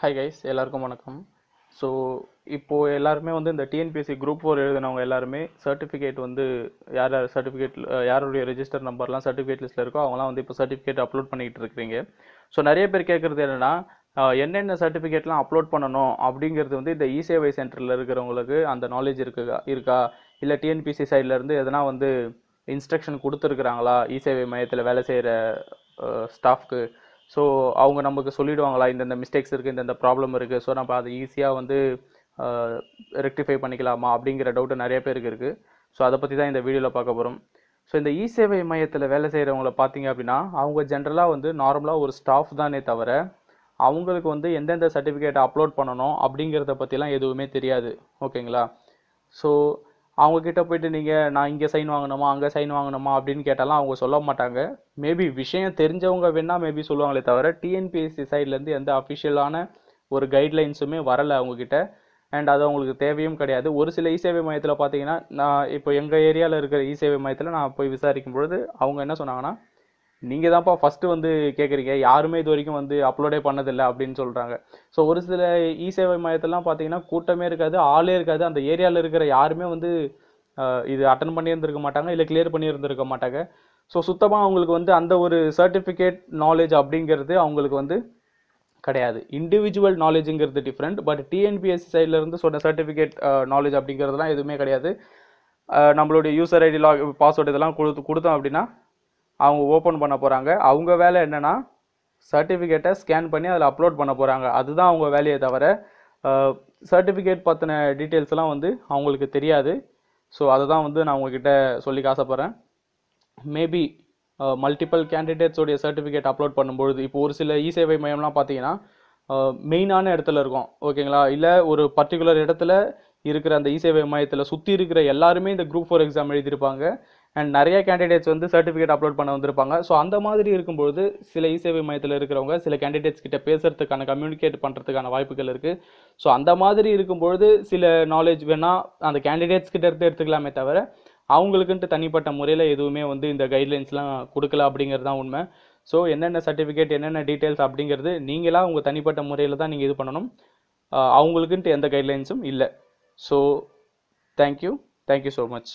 hi guys எல்லாருக்கும் வணக்கம் so இப்போது எல்லாருமே வந்து இந்த டிஎன்பிஎஸ்சி குரூப் ஃபோர் எழுதினவங்க எல்லாருமே சர்டிஃபிகேட் வந்து யார் யார் சர்டிஃபிகேட் யாருடைய ரெஜிஸ்டர் நம்பர்லாம் சர்டிஃபிகேட் லிஸ்ட்டில் இருக்கோ அவங்களாம் வந்து இப்போ சர்டிஃபிகேட் அப்லோட் பண்ணிகிட்டு இருக்கிறீங்க ஸோ நிறைய பேர் கேட்குறது என்னென்னா என்னென்ன சர்டிஃபிகேட்லாம் அப்லோட் பண்ணணும் அப்படிங்கிறது வந்து இந்த இசேவை சென்டரில் இருக்கிறவங்களுக்கு அந்த நாலேஜ் இருக்குதா இருக்கா இல்லை டிஎன்பிசி சைட்லேருந்து எதனா வந்து இன்ஸ்ட்ரக்ஷன் கொடுத்துருக்குறாங்களா இசேவை மையத்தில் வேலை செய்கிற ஸ்டாஃப்க்கு ஸோ அவங்க நமக்கு சொல்லிவிடுவாங்களா இந்தந்த மிஸ்டேக்ஸ் இருக்குது இந்தந்த ப்ராப்ளம் இருக்குது ஸோ நம்ம அதை ஈஸியாக வந்து ரெக்டிஃபை பண்ணிக்கலாமா அப்படிங்கிற டவுட்டு நிறைய பேருக்கு இருக்குது ஸோ அதை பற்றி தான் இந்த வீடியோவில் பார்க்க போகிறோம் ஸோ இந்த இ சேவை மையத்தில் வேலை செய்கிறவங்கள பார்த்தீங்க அப்படின்னா அவங்க ஜென்ரலாக வந்து நார்மலாக ஒரு ஸ்டாஃப் தானே தவிர அவங்களுக்கு வந்து எந்தெந்த சர்டிஃபிகேட் அப்லோட் பண்ணணும் அப்படிங்கிறத பற்றிலாம் எதுவுமே தெரியாது ஓகேங்களா ஸோ அவங்க கிட்ட போயிட்டு நீங்கள் நான் இங்கே சைன் வாங்கணுமா அங்கே சைன் வாங்கணுமா அப்படின்னு கேட்டாலாம் அவங்க சொல்ல மாட்டாங்க மேபி விஷயம் தெரிஞ்சவங்க வேணால் மேபி சொல்லுவாங்களே தவிர டிஎன்பிஎஸ்சி சைட்லேருந்து எந்த அஃபிஷியலான ஒரு கைட்லைன்ஸுமே வரலை அவங்கக்கிட்ட அண்ட் அது அவங்களுக்கு தேவையும் கிடையாது ஒரு சில இசேவை மையத்தில் பார்த்தீங்கன்னா நான் இப்போ எங்கள் ஏரியாவில் இருக்கிற இசேவை மையத்தில் நான் போய் விசாரிக்கும் பொழுது அவங்க என்ன சொன்னாங்கன்னா நீங்கள் தான்ப்பா ஃபஸ்ட்டு வந்து கேட்குறீங்க யாருமே இது வரைக்கும் வந்து அப்லோடே பண்ணதில்லை அப்படின்னு சொல்கிறாங்க ஸோ ஒரு சில இ சேவை மையத்தெல்லாம் பார்த்தீங்கன்னா கூட்டமே இருக்காது ஆளே இருக்காது அந்த ஏரியாவில் இருக்கிற யாருமே வந்து இது அட்டன் பண்ணியிருந்திருக்க மாட்டாங்க இல்லை கிளியர் பண்ணியிருந்திருக்க மாட்டாங்க ஸோ சுத்தமாக அவங்களுக்கு வந்து அந்த ஒரு சர்டிஃபிகேட் நாலேஜ் அப்படிங்கிறது அவங்களுக்கு வந்து கிடையாது இண்டிவிஜுவல் நாலேஜுங்கிறது டிஃப்ரெண்ட் பட் டிஎன்பிஎஸ்சி சைட்லேருந்து சொன்ன சர்டிஃபிகேட் நாலேஜ் அப்படிங்கிறதுலாம் எதுவுமே கிடையாது நம்மளுடைய யூசர் ஐடி லாக் பாஸ்வேர்டு இதெல்லாம் கொடுத்து கொடுத்தோம் அப்படின்னா அவங்க ஓப்பன் பண்ண போகிறாங்க அவங்க வேலை என்னென்னா சர்டிஃபிகேட்டை ஸ்கேன் பண்ணி அதில் அப்லோட் பண்ண போகிறாங்க அதுதான் அவங்க வேலையை தவிர சர்டிஃபிகேட் பற்றின டீட்டெயில்ஸ்லாம் வந்து அவங்களுக்கு தெரியாது ஸோ அதை தான் வந்து நான் உங்ககிட்ட சொல்லி ஆசைப்பட்றேன் மேபி மல்டிபிள் கேண்டிடேட்ஸோடைய சர்டிஃபிகேட் அப்லோட் பண்ணும்பொழுது இப்போ ஒரு சில இ சேவை மையம்லாம் பார்த்தீங்கன்னா மெயினான இடத்துல இருக்கும் ஓகேங்களா இல்லை ஒரு பர்டிகுலர் இடத்துல இருக்கிற அந்த இசேவை மையத்தில் சுற்றி இருக்கிற எல்லாருமே இந்த குரூப் ஃபோர் எக்ஸாம் எழுதியிருப்பாங்க அண்ட் நிறைய கேண்டிடேட்ஸ் வந்து சர்டிஃபிகேட் அப்லோட் பண்ண வந்திருப்பாங்க ஸோ அந்த மாதிரி இருக்கும்போது சில இசேவை மையத்தில் இருக்கிறவங்க சில கேண்டிடேட்ஸ் கிட்ட பேசுறதுக்கான கம்யூனிகேட் பண்ணுறதுக்கான வாய்ப்புகள் இருக்குது ஸோ அந்த மாதிரி இருக்கும்பொழுது சில நாலேஜ் வேணால் அந்த கேண்டிடேட்ஸ் கிட்ட இருந்து எடுத்துக்கலாமே தவிர அவங்களுக்குன்ட்டு தனிப்பட்ட முறையில் எதுவுமே வந்து இந்த கைட்லைன்ஸ்லாம் கொடுக்கல அப்படிங்கிறது தான் உண்மை ஸோ என்னென்ன சர்டிஃபிகேட் என்னென்ன டீட்டெயில்ஸ் அப்படிங்கிறது நீங்களாக உங்கள் தனிப்பட்ட முறையில் தான் நீங்கள் இது பண்ணணும் அவங்களுக்குன்ட்டு எந்த கைட்லைன்ஸும் இல்லை so thank you thank you so much